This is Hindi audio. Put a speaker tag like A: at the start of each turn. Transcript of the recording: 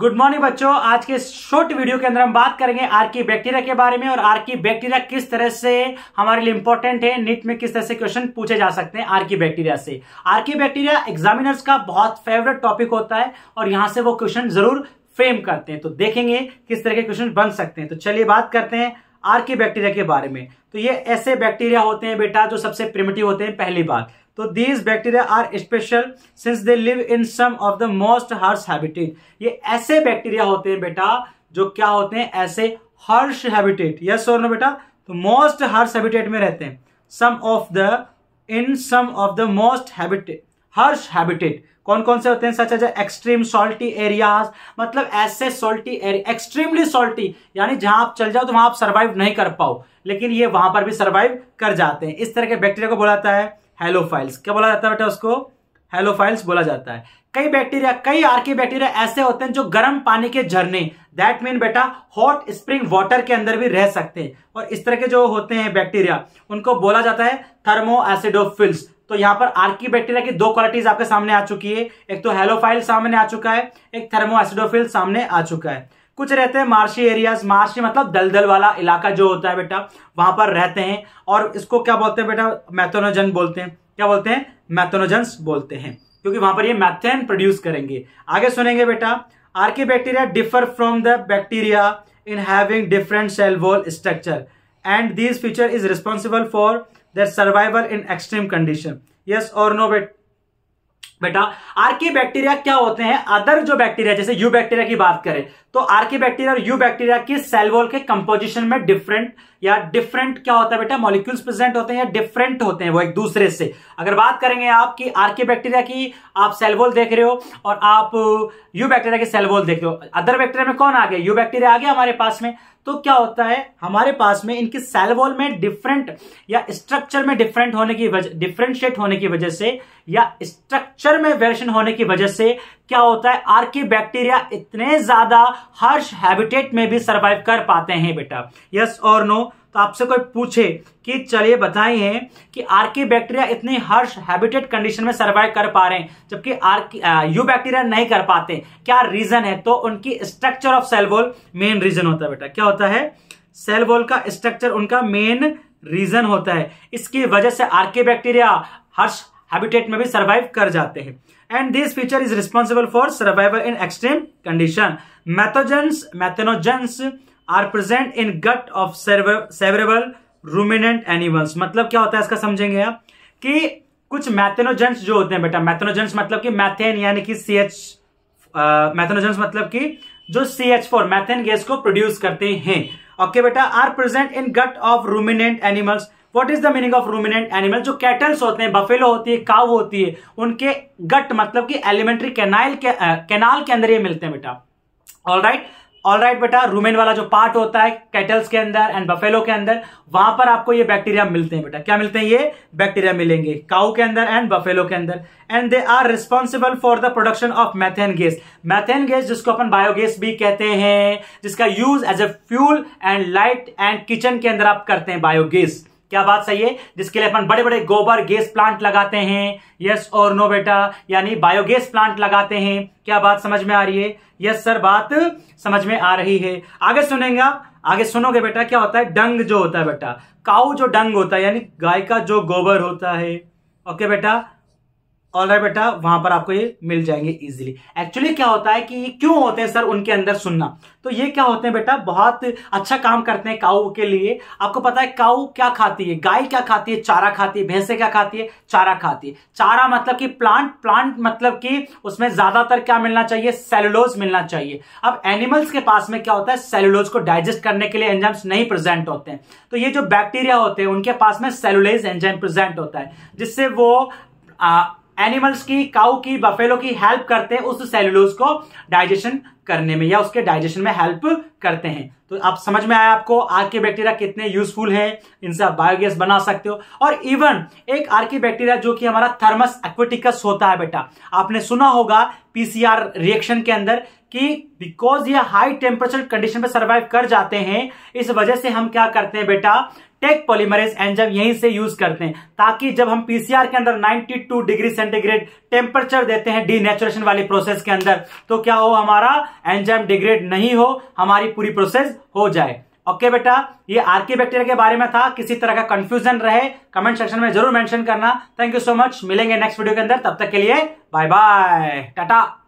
A: गुड मॉर्निंग बच्चों आज के शॉर्ट वीडियो के अंदर हम बात करेंगे की बैक्टीरिया के बारे में और की बैक्टीरिया किस तरह से हमारे लिए इंपॉर्टेंट है नीट में किस तरह से क्वेश्चन पूछे जा सकते हैं की बैक्टीरिया से की बैक्टीरिया एग्जामिनर्स का बहुत फेवरेट टॉपिक होता है और यहां से वो क्वेश्चन जरूर फ्रेम करते हैं तो देखेंगे किस तरह के क्वेश्चन बन सकते हैं तो चलिए बात करते हैं की बैक्टीरिया के बारे में तो ये ऐसे बैक्टीरिया होते हैं बेटा जो सबसे प्रिमेटिव होते हैं पहली बात तो these bacteria are special since they live in some of the most harsh habitat ये ऐसे बैक्टीरिया होते हैं बेटा जो क्या होते हैं ऐसे हर्ष हैबिटेट यस और नो बेटा तो मोस्ट हर्ष हैबिटेट में रहते हैं some of the in some of the most habitat harsh habitat कौन कौन से होते हैं सच अच्छा एक्सट्रीम सॉल्टी एरियाज मतलब ऐसे सॉल्टी एरिया एक्सट्रीमली सॉल्टी यानी जहां आप चल जाओ तो वहां आप सर्वाइव नहीं कर पाओ लेकिन ये वहां पर भी सर्वाइव कर जाते हैं इस तरह के बैक्टीरिया को बोलाता है हेलो फाइल्स क्या बोला जाता है बेटा उसको हेलो फाइल्स बोला जाता है कई बैक्टीरिया कई आर्की बैक्टीरिया ऐसे होते हैं जो गर्म पानी के झरने दैट मीन बेटा हॉट स्प्रिंग वाटर के अंदर भी रह सकते हैं और इस तरह के जो होते हैं बैक्टीरिया उनको बोला जाता है थर्मो एसिडोफिल्स तो यहाँ पर आर्की बैक्टीरिया की दो क्वालिटीज आपके सामने आ चुकी है एक तो हेलोफाइल सामने आ चुका है एक थर्मो एसिडोफिल्स सामने आ चुका है कुछ रहते हैं मार्शी एरियाज मार्शी मतलब दलदल वाला इलाका जो होता है बेटा वहां पर रहते हैं और इसको क्या बोलते हैं बेटा मैथोनोजन बोलते हैं क्या बोलते हैं मैथोनोजन बोलते हैं क्योंकि वहां पर ये मैथेन प्रोड्यूस करेंगे आगे सुनेंगे बेटा archaebacteria differ from the bacteria in having different cell wall structure and this feature is responsible for their survival in extreme condition yes और नो बेटा बेटा आरके बैक्टीरिया क्या होते हैं अदर जो बैक्टीरिया जैसे यू बैक्टीरिया की बात करें तो आरके बैक्टीरिया और यू बैक्टीरिया के वॉल के कंपोजिशन में डिफरेंट या डिफरेंट क्या होता है बेटा मॉलिक्यूल्स प्रेजेंट होते हैं या डिफरेंट होते हैं वो एक दूसरे से अगर बात करेंगे आप कि आरके बैक्टीरिया की आप सेलवॉल देख रहे हो और आप यू बैक्टीरिया के सेलवॉल देख रहे हो अदर बैक्टीरिया में कौन आ गया यू बैक्टीरिया आ गया हमारे पास में तो क्या होता है हमारे पास में इनके सेल वॉल में डिफरेंट या स्ट्रक्चर में डिफरेंट होने की वजह डिफरेंशिएट होने की वजह से या स्ट्रक्चर में वेरिएशन होने की वजह से क्या होता है आर्के बैक्टीरिया इतने ज्यादा हर्ष हैबिटेट में भी सर्वाइव कर पाते हैं बेटा यस और नो तो आपसे कोई पूछे कि चलिए बताए हैं कि आर्की बैक्टीरिया इतने हर्ष हैबिटेट कंडीशन में सर्वाइव कर पा रहे हैं जबकि आर्की यू बैक्टीरिया नहीं कर पाते क्या रीजन है तो उनकी structure of cell wall main reason होता है बेटा क्या होता है सेल वॉल का स्ट्रक्चर उनका मेन रीजन होता है इसकी वजह से आर्के बैक्टीरिया हर्ष हैबिटेट में भी सर्वाइव कर जाते हैं and this feature is responsible for survival in extreme condition methanogens methanogens are present in gut of several ruminant animals मतलब क्या होता है इसका समझेंगे आप कि कुछ मैथेनोजेंट्स जो होते हैं बेटा मैथेनोजेंट्स मतलब कि मैथेन यानी कि सी एच मैथेनोजेंट्स मतलब कि जो C H four methane gas को प्रोड्यूस करते हैं ओके okay, बेटा are present in gut of ruminant animals what is the meaning of ruminant animal जो कैटल्स होते हैं बफेलो होती है काव होती है उनके गट मतलब कि एलिमेंट्री कैनाइल कैनाल के अंदर ये मिलते हैं बेटा all right right? All right बेटा रूमेन वाला जो पार्ट होता है कैटल्स के अंदर एंड बफेलो के अंदर वहां पर आपको ये बैक्टीरिया मिलते हैं बेटा क्या मिलते हैं ये बैक्टीरिया मिलेंगे काउ के अंदर एंड बफेलो के अंदर and they are responsible for the production of methane gas methane gas जिसको अपन बायोगैस भी कहते हैं जिसका use as a fuel and light and kitchen के अंदर आप करते हैं बायोगेस क्या बात सही है जिसके लिए अपन बड़े बड़े गोबर गैस प्लांट लगाते हैं यस और नो बेटा यानी बायोगैस प्लांट लगाते हैं क्या बात समझ में आ रही है यस सर बात समझ में आ रही है आगे सुनेगा आगे सुनोगे बेटा क्या होता है डंग जो होता है बेटा काऊ जो डंग होता है यानी गाय का जो गोबर होता है ओके बेटा ऑल right, बेटा वहां पर आपको ये मिल जाएंगे इजीली एक्चुअली क्या होता है कि ये क्यों होते हैं सर उनके अंदर सुनना तो ये क्या होते हैं बेटा बहुत अच्छा काम करते हैं काऊ के लिए आपको पता है काऊ क्या खाती है गाय क्या खाती है चारा खाती है भैंसे क्या खाती है चारा खाती है चारा मतलब कि प्लांट प्लांट मतलब कि उसमें ज्यादातर क्या मिलना चाहिए सेलुलोज मिलना चाहिए अब एनिमल्स के पास में क्या होता है सेलुलोज को डाइजेस्ट करने के लिए एंजाइम्स नहीं प्रेजेंट होते हैं तो ये जो बैक्टीरिया होते हैं उनके पास में सेलुलेज एंजाइम प्रेजेंट होता है जिससे वो आ, एनिमल्स की काउ की बफेलो की हेल्प करते हैं उस सेलुलोज को डाइजेशन करने में या उसके डाइजेशन में हेल्प करते हैं तो आप समझ में आया आपको आर्की बैक्टीरिया कितने यूजफुल हैं इनसे आप बायोगैस बना सकते हो और इवन एक आर्की बैक्टीरिया जो कि हमारा थर्मस एक्वेटिकस होता है बेटा आपने सुना होगा पीसीआर रिएक्शन के अंदर कि बिकॉज ये हाई टेम्परेचर कंडीशन में सर्वाइव कर जाते हैं इस वजह से हम क्या करते हैं बेटा टेक पॉलीमरेज एंजाइम यहीं से यूज करते हैं ताकि जब हम पीसीआर के अंदर 92 डिग्री सेंटीग्रेड टेम्परेचर देते हैं डीनेचुरेशन वाली प्रोसेस के अंदर तो क्या हो हमारा एंजाइम डिग्रेड नहीं हो हमारी पूरी प्रोसेस हो जाए ओके okay बेटा ये आरके बैक्टीरिया के बारे में था किसी तरह का कंफ्यूजन रहे कमेंट सेक्शन में जरूर मेंशन करना थैंक यू सो मच मिलेंगे नेक्स्ट वीडियो के अंदर तब तक के लिए बाय बाय टाटा